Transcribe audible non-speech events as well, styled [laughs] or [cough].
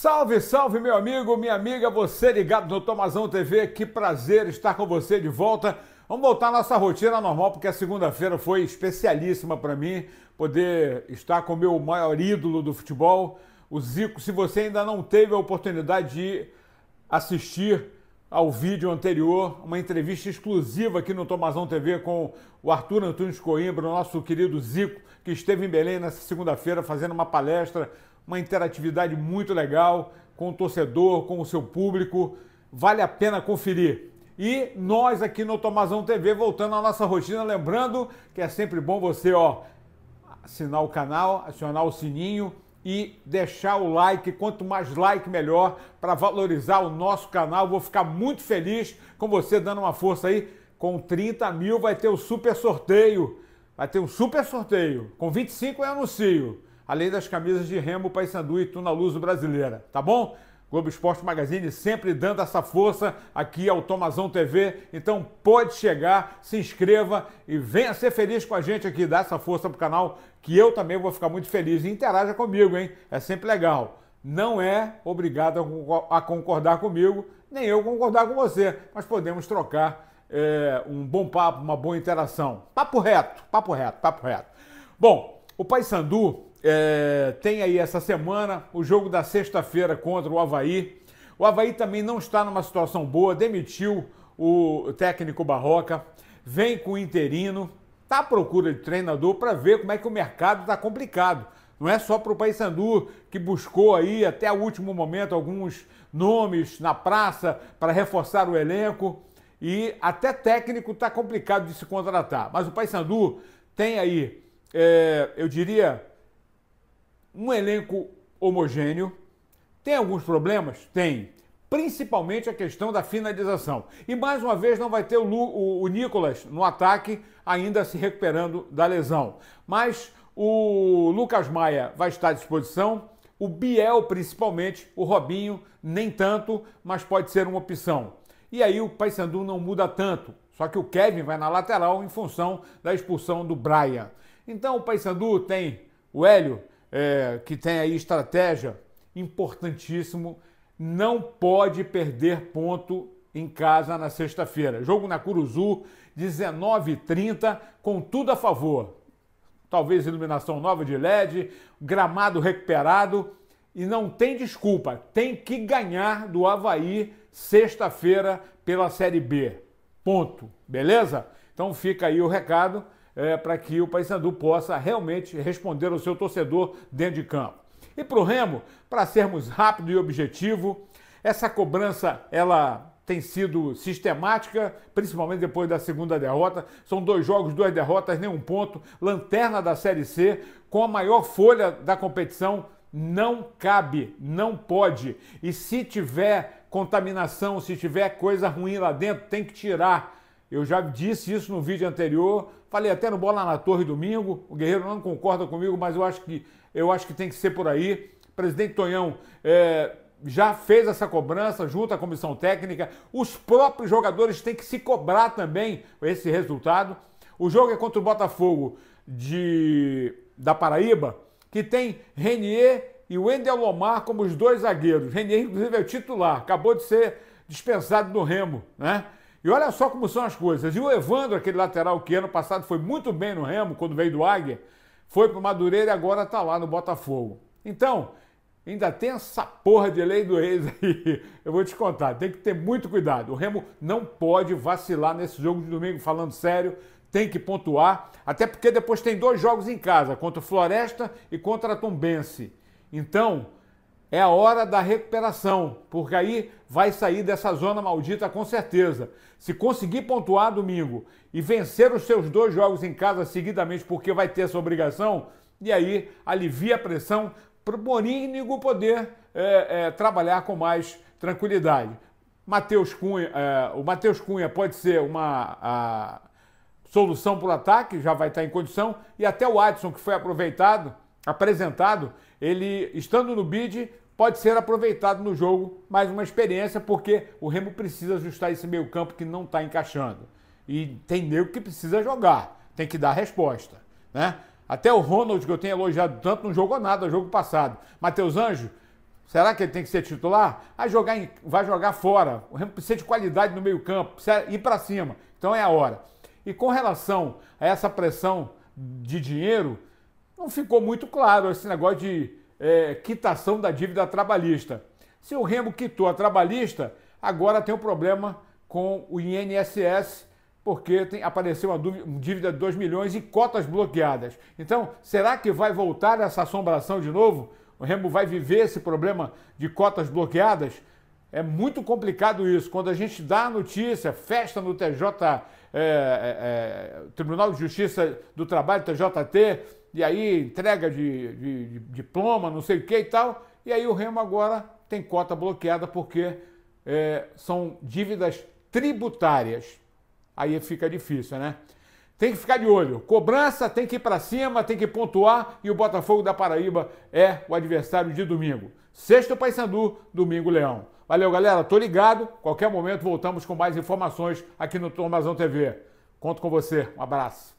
Salve, salve, meu amigo, minha amiga, você ligado no Tomazão TV, que prazer estar com você de volta. Vamos voltar à nossa rotina normal, porque a segunda-feira foi especialíssima para mim, poder estar com o meu maior ídolo do futebol, o Zico. Se você ainda não teve a oportunidade de assistir ao vídeo anterior, uma entrevista exclusiva aqui no Tomazão TV com o Arthur Antunes Coimbra, o nosso querido Zico, que esteve em Belém nessa segunda-feira fazendo uma palestra uma interatividade muito legal com o torcedor, com o seu público. Vale a pena conferir. E nós aqui no Tomazão TV, voltando à nossa rotina, lembrando que é sempre bom você ó, assinar o canal, acionar o sininho e deixar o like. Quanto mais like, melhor, para valorizar o nosso canal. Vou ficar muito feliz com você dando uma força aí. Com 30 mil vai ter o um super sorteio. Vai ter um super sorteio. Com 25 eu anuncio além das camisas de Remo, Paysandu e Tunaluso Brasileira, tá bom? Globo Esporte Magazine sempre dando essa força aqui ao Tomazão TV. Então pode chegar, se inscreva e venha ser feliz com a gente aqui, dá essa força pro canal, que eu também vou ficar muito feliz. E interaja comigo, hein? É sempre legal. Não é obrigado a concordar comigo, nem eu concordar com você, mas podemos trocar é, um bom papo, uma boa interação. Papo reto, papo reto, papo reto. Bom, o Paysandu é, tem aí essa semana o jogo da sexta-feira contra o Havaí. O Havaí também não está numa situação boa, demitiu o técnico Barroca, vem com o interino, está à procura de treinador para ver como é que o mercado está complicado. Não é só para o Paysandu, que buscou aí até o último momento alguns nomes na praça para reforçar o elenco. E até técnico está complicado de se contratar. Mas o Paysandu tem aí, é, eu diria, um elenco homogêneo. Tem alguns problemas? Tem. Principalmente a questão da finalização. E mais uma vez não vai ter o, Lu, o, o Nicolas no ataque, ainda se recuperando da lesão. Mas o Lucas Maia vai estar à disposição. O Biel, principalmente, o Robinho, nem tanto, mas pode ser uma opção. E aí o Paysandu não muda tanto, só que o Kevin vai na lateral em função da expulsão do Brian. Então o Paysandu tem o Hélio, é, que tem aí estratégia, importantíssimo, não pode perder ponto em casa na sexta-feira. Jogo na Curuzu, 19h30, com tudo a favor. Talvez iluminação nova de LED, gramado recuperado e não tem desculpa, tem que ganhar do Havaí sexta-feira pela Série B. Ponto. Beleza? Então fica aí o recado é, para que o Paysandu possa realmente responder ao seu torcedor dentro de campo. E para o Remo, para sermos rápido e objetivo, essa cobrança ela tem sido sistemática, principalmente depois da segunda derrota. São dois jogos, duas derrotas, nenhum ponto. Lanterna da Série C, com a maior folha da competição, não cabe, não pode. E se tiver contaminação, se tiver coisa ruim lá dentro, tem que tirar eu já disse isso no vídeo anterior, falei até no Bola na Torre domingo. O Guerreiro não concorda comigo, mas eu acho que, eu acho que tem que ser por aí. O presidente Tonhão é, já fez essa cobrança junto à comissão técnica. Os próprios jogadores têm que se cobrar também esse resultado. O jogo é contra o Botafogo de, da Paraíba, que tem Renier e Wendel Omar como os dois zagueiros. Renier, inclusive, é o titular, acabou de ser dispensado do Remo, né? E olha só como são as coisas. E o Evandro, aquele lateral que ano passado foi muito bem no Remo, quando veio do Águia, foi para o Madureira e agora está lá no Botafogo. Então, ainda tem essa porra de lei do ex [laughs] aí. Eu vou te contar, tem que ter muito cuidado. O Remo não pode vacilar nesse jogo de domingo, falando sério. Tem que pontuar, até porque depois tem dois jogos em casa, contra o Floresta e contra a Tombense. Então, é a hora da recuperação, porque aí vai sair dessa zona maldita com certeza. Se conseguir pontuar domingo e vencer os seus dois jogos em casa seguidamente, porque vai ter essa obrigação, e aí alivia a pressão para o Morínigo poder é, é, trabalhar com mais tranquilidade. Mateus Cunha, é, o Matheus Cunha pode ser uma a, solução para o ataque, já vai estar em condição, e até o Adson, que foi aproveitado, apresentado, ele estando no bid pode ser aproveitado no jogo, mais uma experiência, porque o Remo precisa ajustar esse meio campo que não está encaixando. E tem nego que precisa jogar, tem que dar resposta, né? Até o Ronald, que eu tenho elogiado tanto, não jogou nada jogo passado. Matheus Anjo, será que ele tem que ser titular? Vai jogar, em, vai jogar fora. O Remo precisa de qualidade no meio campo, precisa ir para cima. Então é a hora. E com relação a essa pressão de dinheiro, não ficou muito claro esse negócio de é, quitação da dívida trabalhista. Se o Remo quitou a trabalhista, agora tem um problema com o INSS, porque tem, apareceu uma dívida de 2 milhões e cotas bloqueadas. Então, será que vai voltar essa assombração de novo? O Remo vai viver esse problema de cotas bloqueadas? É muito complicado isso. Quando a gente dá a notícia, festa no TJ, é, é, é, Tribunal de Justiça do Trabalho, TJT, e aí entrega de, de, de diploma, não sei o que e tal, e aí o Remo agora tem cota bloqueada porque é, são dívidas tributárias. Aí fica difícil, né? tem que ficar de olho. Cobrança tem que ir para cima, tem que pontuar e o Botafogo da Paraíba é o adversário de domingo. Sexto Paysandu, domingo Leão. Valeu, galera. Tô ligado. Qualquer momento voltamos com mais informações aqui no Tomazão TV. Conto com você. Um abraço.